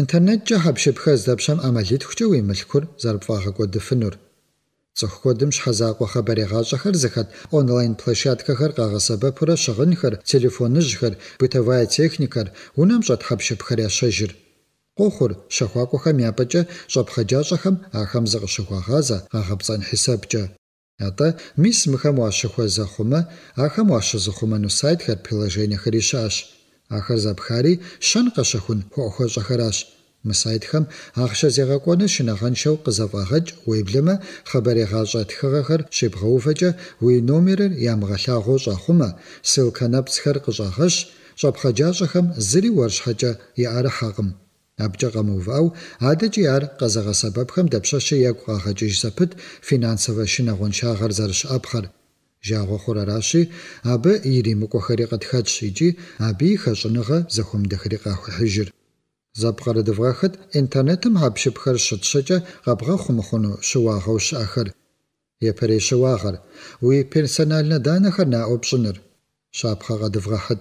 ИнтернеткӀэ хьэпшыпхэр здэпщэм ӀэмалитхукӀэ уи мылъкур зэрыпфӀагъэкӀуэдыфынур. Цӏыху куэдым щхьэзакъуэ хъэбарегъащӏэхэр зыхэт онлайн-площадкэхэр къагъэсэбэпурэ щыгъынхэр, телефоныжьхэр, бытовая техникэр, унэм щӏэт хьэпшыпхэр ящэжыр. Къохъур щэхуакӏуэхэм япэкӏэ щӏэпхъэджащӏэхэм ахэм зыкъыщыхуагъазэ агъэпцӏэн хьисэбкӏэ. АтӀэ мис мыхэм уащыхуэзэ хъумэ, ахэм уащызыхъумэну сайтхэр, приложениехэр щыӏэщ. ახარ ზაფხარი შან ყაშახუნ ხოხო ზახარაშ მსაითხამ ახშა ზეღაკვანა შინახანშო ყზაფაღაჭ უებლემა ხაბარი ღაჟათ ხაღახარ შიბღაუფაჭა უი ნომერ ямღალაღო ზახუმა სილქანაბც ხარ ყზაღაშ ზაფხაჯაშახამ ზრი ვარშხაჭა იარახაღმ აბჭაღამოვაუ ადაჭი არ ყზაღა საბაბხამ დაფშაშე იაკვა ხაჭიშ საფეთ ფინანსავა შინაღონ შაღარ ზარშ აფხარ Жагъуэ аращи абы иримыкӏуэхэри къытхэтщ икӏи абы и хэщӏыныгъэ зэхуэмыдэхэри къахуихьыжыр. Зэпкъэрыдывгъэхэт интернетым хьэпшыпхэр щытщэкӏэ къэбгъэхъу мыхъуну щыуагъэу щыӏэхэр. Епэрей щыуагъэр, уи персональнэ данэхэр наӏуэ пщӏыныр, щапхъэ къэдывгъэхьыт.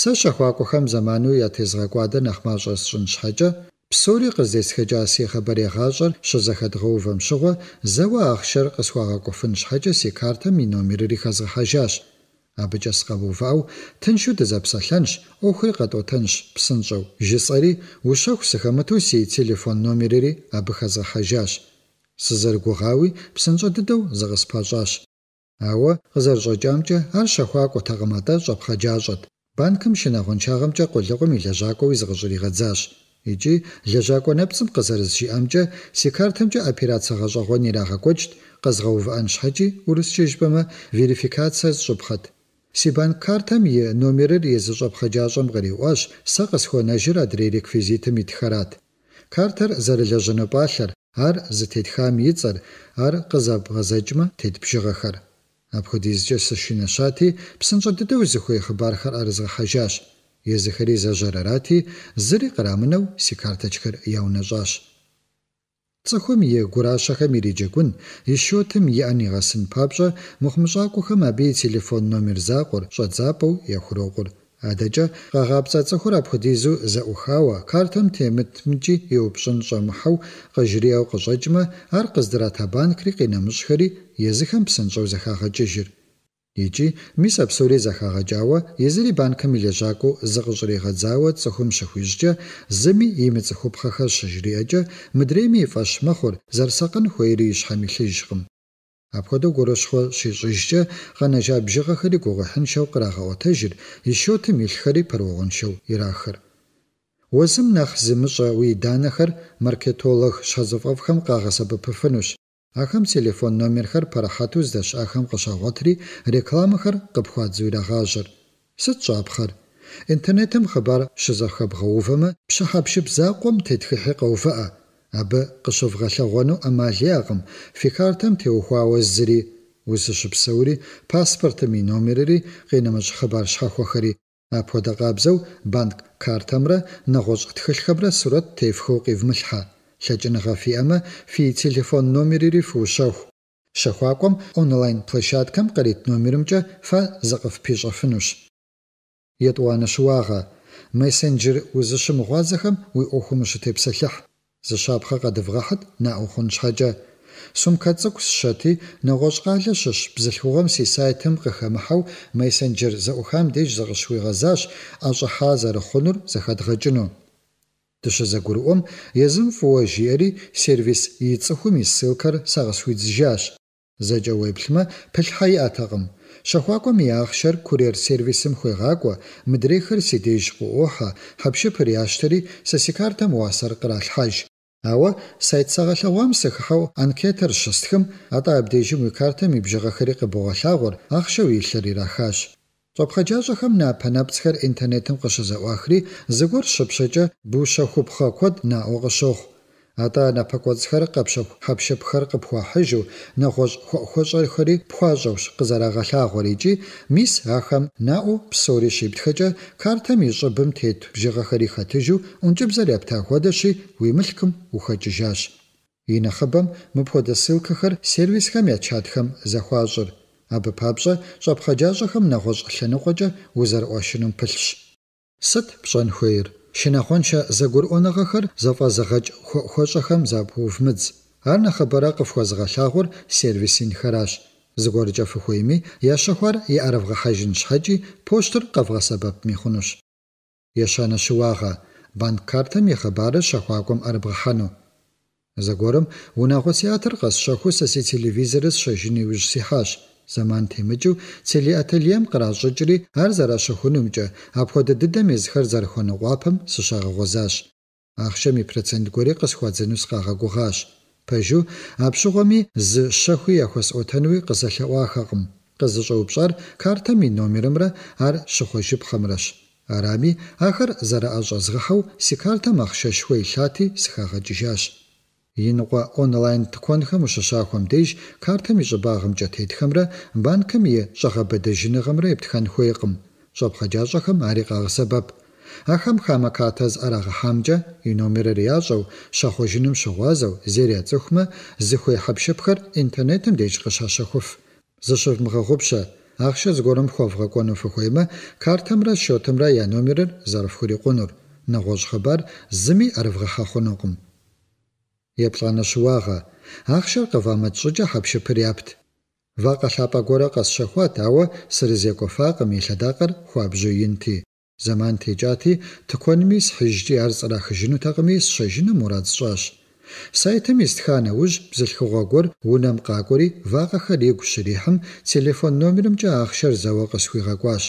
Сэ щэхуакӀуэхэм зэману ятезгъэкӏуадэ нэхъ мащӏэ сщӏын щхьэкӏэ Псори къызесхэкӀа си хъыбар егъащӀэр щызэхэдгъэувэм щыгъуэ, зэуэ ахъшэр къысхуагъэкӀуэфын щхьэкӀэ си картэм и номерыри хэзгъэхьэжащ. АбыкӀэ сыкъэбувауэ, тыншу дызэпсэлъэнщ, Ӏуэхури къэтӀотэнщ псынщӀэу, жысӀэри, ущэху сыхэмыту си телефон номерыри абы хэзгъэхьэжащ. Сызэрыгугъауи, псынщӀэ дыдэу зыкъыспэщӀащ. Ауэ къызэрыщӀэкӀамкӀэ, ар щэхуакӀуэтэкъым атӀэ щӀэпхъэджащӀэт. Банкым шынагъуэншагъэмкӀэ къулыкъум и лэжьакӀуэуи зыкъыщӀригъэдзащ. იგი ლეჟაკონებს მყზერზში ამჭე სიქართემჭე აფირაცაღა ჟაღონი რაღაკოჭთ ყზღაუვ ანშაჯი ურისჩიშბმა ვერიფიკაცია ზუბხათ სიბან ქართამ ი ნომერი რეზუბხაჯაშომ ღრიყვაშ საყსხონაჟირ ადრე რეკვიზიტი მითხარად ქართარ ზარლეჟანო პაშარ არ ზეთეთხამ იცარ არ ყზაბ ღაზაჯმა თეთბშიღახარ აფხოდიზჯე საშინაშათი ფსნჭოდ დეუზი ხუი ხბარხარ არზღა ხაჟაშ Езыхэри зэжьэрарати, зыри кърамынэу си карточхэр яунэщӀащ. Цӏыхум и гуращэхэм ириджэгун, и счётым и Ӏэн игъэсын папщӀэ, мыхъумыщӀакӀуэхэм абы и телефон номер закъуэр щӀэдзапӀэу яхурокъур. АдэкӀэ къэгъапцӀэ цӀыхур апхуэдизу зэӀухауэ, картэм темытмкӀи еупщӀын щӀэмыхьэу къэжриеу къыщӀэкӀмэ, ар къыздратэ банкри къинэмыщӀхэри езыхэм псынщӀэу зэхагъэкӀыжыр. იჭი მისაფსორი ზახაღაჯავა ეზრი ბანკმილე ჟაკო ზაღჟრიღა ძავა წხუმ შხვიშჯა ზემი იმე წხუფ ხახა შჟრიაჯა მდრემი ფაშმახორ ზარსაყან ხვერი შხამილე ჟღმ აფხოდო გოროშხო შიშჯა ხანაჟა ბჟიღა ხრი გოღა ხან შავ ყრაღა ოთეჟი იშოთი მილხრი პროღონ შო ირახრ ვოსმ ნახ ზიმჟა ვი დანახრ მარკეტოლოგ შაზოფავ ხამ ყაღასა ბფფნუშ Ахэм телефон номерхэр пэрыхьэту здэщыӀэхэм къыщагъуэтри, рекламэхэр къыпхуадзурагъажьэр. Сыт щӀапхъэр? Интернетым хъыбар щызэхэбгъэувэмэ, пщыхьэпщып закъуэм тетхыхьи къэувыӀэ. Абы къыщывгъэлъэгъуэну Ӏэмал яӀкъым. Фи картэм теухуауэ зыри узыщыпсэури, паспортым и номерри къинэмыщӀ хъыбар щхьэхуэхэри. Апхуэдэ къабзэу банк картэмрэ нэгъуэщӀ тхылъхэмрэ сурэт тефхыу къивмылъхьэ. Шаджинагафиама фи телефон номери рифушах. Шахуаком онлайн площадкам карит номерымча фа зақыф пешафынуш. Етуана шуаға. Мессенджер узышы мұғазықым уй оқымышы тепсалях. Зашапха қадывғахат на оқын шаджа. Сум кацык сшати на гошкале шыш бзылхугам си сайтым кыхамахау мессенджер за ухам деж зағышуи газаш аж хазар хунур захадгачыну. дышазагуруом язым фуажери сервис ицхуми сылкар сагасхуиц жаш зажауэплма пэлхай атагым шахуакуа миахшар курьер сервисым хуэгакуа мдрихар сидэйшку оха хабшы пыриаштари сасикарта муасар кралхаж Ауа сайт сагалагуам сахахау анкетар шастхам ата абдейжим уикарта мибжагахарик бугалагуар ахшау илларирахаш. Топхаджашахам на панапцхэр интернетым къыщызэӏуахри, зыгор щыпшэкӏэ бушэхупхъэ куэд наӏугъыщохъу. Атӏэ напэкӏуэцхэр къэпщэху хьэпшыпхэр къыпхуахьыжу, нэгъуэщӏ хуэхуэщӏэхэри пхуащӏэущ къызэрагъэлъагъуэр икӏи, мис ахэм наӏу псори щиптхэкӏэ картэм и щӏыбым тет бжыгъэхэри хэтыжу ӏункӏыбзэр япта хуэдэщи, уи мылъкым ухэкӏыжащ. И нэхъыбэм мыпхуэдэ ссылкэхэр сервисхэм я чатхэм зэхуащӏыр. Абы папщӀэ щӀэпхъаджащӀэхэм нэгъуэщӀ лъэныкъуэкӀэ узэрыӀуэщыным пылъщ. Сыт пщӀэн хуейр? Шынэхъуэншэ зэгурыӀуэныгъэхэр зэфӀэзыгъэкӀ хуэщӀэхэм запэувмыдз. Ар нэхъыбэрэ къыфхуэзгъэлъагъуэр сервис инхэращ. ЗыгуэркӀэ фыхуейми, ящэхуар и Ӏэрывгъэхьэжын щхьэкӀи почтыр къэвгъэсэбэпми хъунущ. Ещанэ щыуагъэ, банк картэм и хъыбарыр щэхуакӀуэм Ӏэрыбгъэхьэну. Зэгуэрым унагъуэ сиатэр къэсщэхуу сэ си телевизорыр сщэжын иужь сихьащ. заман темечу цели ателием кразжжри ар зараша хунумча апхода деде мезхар зархону гвапм сшага гозаш ахшеми процент гори кысхвадзенус гага гугаш пежу апшугоми з шахуи ахос отанви кызалхаахакм кызышоупшар карта ми номерымра ар шхошип хамраш арами ахар зара ажазгахау сикарта махшешхуи лати схагаджаш инқа онлайн тконхэм шашахом деж картэм ижбагъымкӀэ тетхэмрэ банкэм и шахабэдэ жыныгъэмрэ ептхэн хуейкъым шапхъаджащэхэм ари къагъэсэбэп ахэм хамэ катэз арагъэхьамкӀэ и номерыр ящӀэу шахъо жыным щыгъуазэу зерия цӀыхумэ зыхуей хьэпшыпхэр интернетым деж къыщащэхуф зыщывмыгъэгъупщэ ахъщэ зыгуэрым хуэвгъэкӀуэну фыхуеймэ картэмрэ счетымрэ я номерыр зэрыфхурикъунур нэгъуэщӀ хъыбар зыми арывгъэхьэхъунукъым еплӏанэ щыуагъэ. Ахъшэр къэвамэт щӏыкӏэ хьэпшыпыр япт. Ва къэлъапӏэ гуэрэ къэсщэхуат, ауэ сырызекӏуэфакъым и лъэдакъэр хуабжьу инти. Зэман текӏати, тыкуэнми схьыжкӏи ар цӏэрахыжынутэкъыми сщэжыну мурад сщӏащ. Сайтым истха нэужь бзылъхыгъуэ гуэр унэм къакӏуэри вакъэхэр игу щрихьым, телефон номерымкӏэ ахъшэр зэуэ къысхуигъэкӏуащ.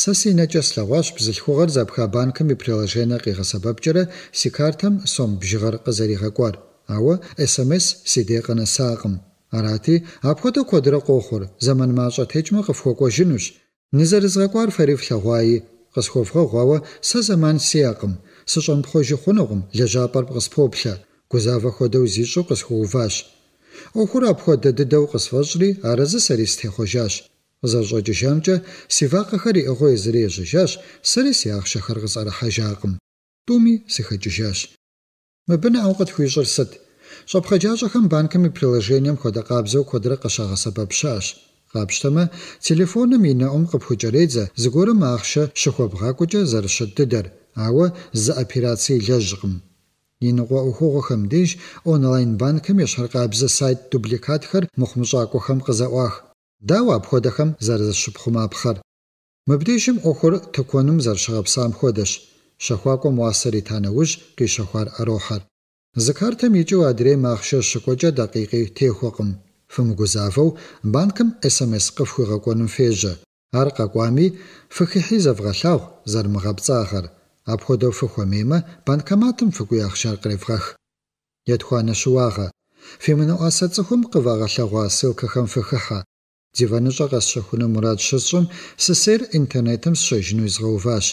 Сэ си нэкӏэ слъэгъуащ бзылъхугъэр зэпха банкым и приложенэ къигъэсэбэпкӏэрэ си картэм сом бжыгъэр къызэригъэкӏуар. Ауэ СМС си декъэнэсакъым. Арати, апхуэдэ куэдрэ къохъур, зэман мащӀэ текӀмэ къыфхуэкӀуэжынущ. НызэрызгъэкӀуар фэри лъэгъуаи къысхуэвгъэгъуауэ сэ зэман сиӀэкъым, сыщӀэмыпхъуэжи хъунукъым, лэжьапӀэр къыспоплъэ, гузавэ хуэдэу зищӀу къысхуэуващ. Ӏуэхур апхуэдэ дыдэу къысфӀэщӀри, арэзы сэри стехъуэжащ. КъызэрыщӀэкӀыжамкӀэ, си вакъэхэр иӀыгъыу езыри ежьэжащ, сэри си ахъшэхэр къысӀэрыхьэжакъым. ТӀуми сыхэкӀыжащ. Мыбы наӀуэ къытхуищӀыр сыт? ЩӀэпхъэкӀащӀэхэм банкым и приложением хуэдэ къабзэу куэдрэ къыщагъэсэбэп щыӀэщ. Къапщтэмэ, телефоным и нэӀум къыпхукӀэредзэ зыгуэрым ахъшэ щыхуэбгъакӀуэкӀэ зэрыщыт дыдэр, ауэ зы операцие лэжькъым. Иныкъуэ Ӏуэхугъуэхэм деж онлайн-банкым ещхьыр къабзэ сайт дубликатхэр мыхъумыщӀакӀуэхэм къызэӀуах. Дауэ апхуэдэхэм зэрызыщыпхъумапхъэр? Мыбдежым Ӏуэхур тыкуэным зэрыщыгъэпсам хуэдэщ. შახვაკო მოასერი თანაუშ კი შახვარ როხარ ზქართე მიჭო ადრე მახშე შკოჭა დაყიყი თეხოყმ ფმგუზავო ბანკმ sms ყფხურა კონუ ფეჟა არყა კვამი ფხიჰი ზავღალავ ზარმღაბცაღარ აფხოდო ფხომიმა ბანკამატმ ფგუი ახშარ ყრიფხახ ეთხანა შუაღა ფიმნო ასაცხუმ ყვაღალავა სილქახამ ფხხა ჯივანუ ზაღას შხუნა მურად შსუმ სსერ ინტერნეტმ შეჟნუ ზღოვაშ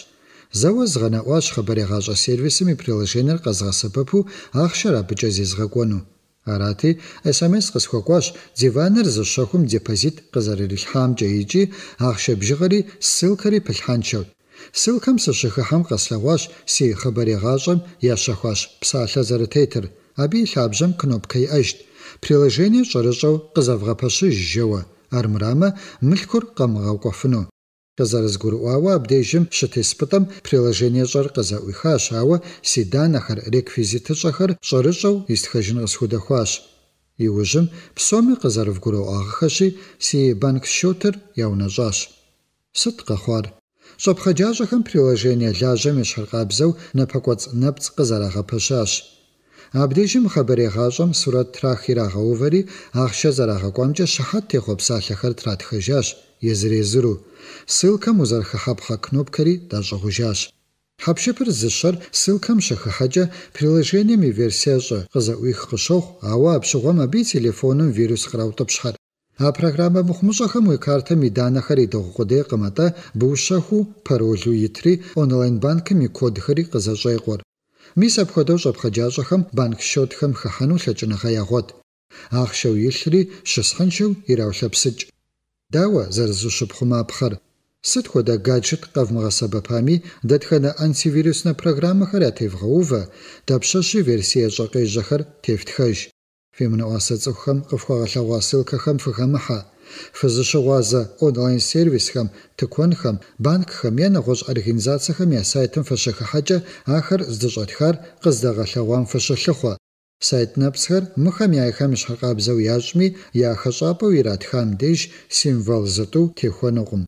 Завозгана ваш хабаре гажа сервисом и приложением Казгасапапу Ахшара Бичази Згакуану. Арати, СМС Казхакуаш, диванер за шахум депозит Казарилхам Джаиджи Ахша Бжигари Силкари Пальханчал. Силкам са шахахам Каславаш си хабаре гажам я шахуаш псалха заратейтер. Аби лабжам кнопкой ажд. Приложение Шарашау Казавгапаши Жжева. Армрама Мылькур Камгау Кофну. Казарыз гурауа абдежим шытеспытам приложение жар каза уйхаш, ауа седа нахар реквизиты жахар жарыжау истхажин асхуда хуаш. И уйжим псоми казарыв гурауа хаши си банк шотер явна жаш. Сыт кахуар. Шапхаджажахам приложение ляжами шаргабзау напакоц напц казарага пашаш. აბდეჟი მხაბერე ღაშამ სურათ თრახირა ღოვერი ახშაზარა ღაკვამჭა შაჰათე ხობსალახარ თრათხეჟაშ იზრეზრუ სილკა მუზარხა ხაბხა кнопკერი დაჟოღუჟაშ ხაბშეფერ ზშარ სილკამ შაჰაჯა პრილეჟენიმი ვერსიაჟა ღზა უიხ ხშოხ ავა აბშოღამა ბი ტელეფონუმ ვირუს ხრავტობშარ ა პროგრამა მხმუშოხა მუი ქართა მიდანახარი დოღოდე ყმატა ბუშაჰუ პაროლუ იტრი ონლაინ ბანკი მიკოდხარი ღზა ჟეყორ Мис апхуэдэу щӏэпхъэджащӏэхэм банк счетхэм хыхьэну лъэкӏыныгъэ ягъуэт. Ахъшэу илъри щысхьыншэу ираулъэпсыкӏ. Дауэ зэрызущыпхъума апхъэр? Сыт хуэдэ гаджет къэвмыгъэсэбэпами, дэтхэнэ антивируснэ программэхэр ятевгъэувэ, дапщэщи версие щӏэкъежьэхэр тефтхэж. Фимынэ уасэ цӏыхухэм къыфхуэгъэлъэгъуа ссылкэхэм фыхэмыхьэ. Фызыщыгъуазэ онлайн-сервисхэм, тыкуэнхэм, банкхэм е нэгъуэщӏ организациехэм я сайтым фыщыхыхьэкӏэ ахэр здыщӏэтхар къыздэгъэлъэгъуам фыщолъыхъуэ. Сайт нэпсхэр мыхэм я ехам и ящӏми, я хэщӏапӏэу иратхам деж символ зытӏу техуэнукъым.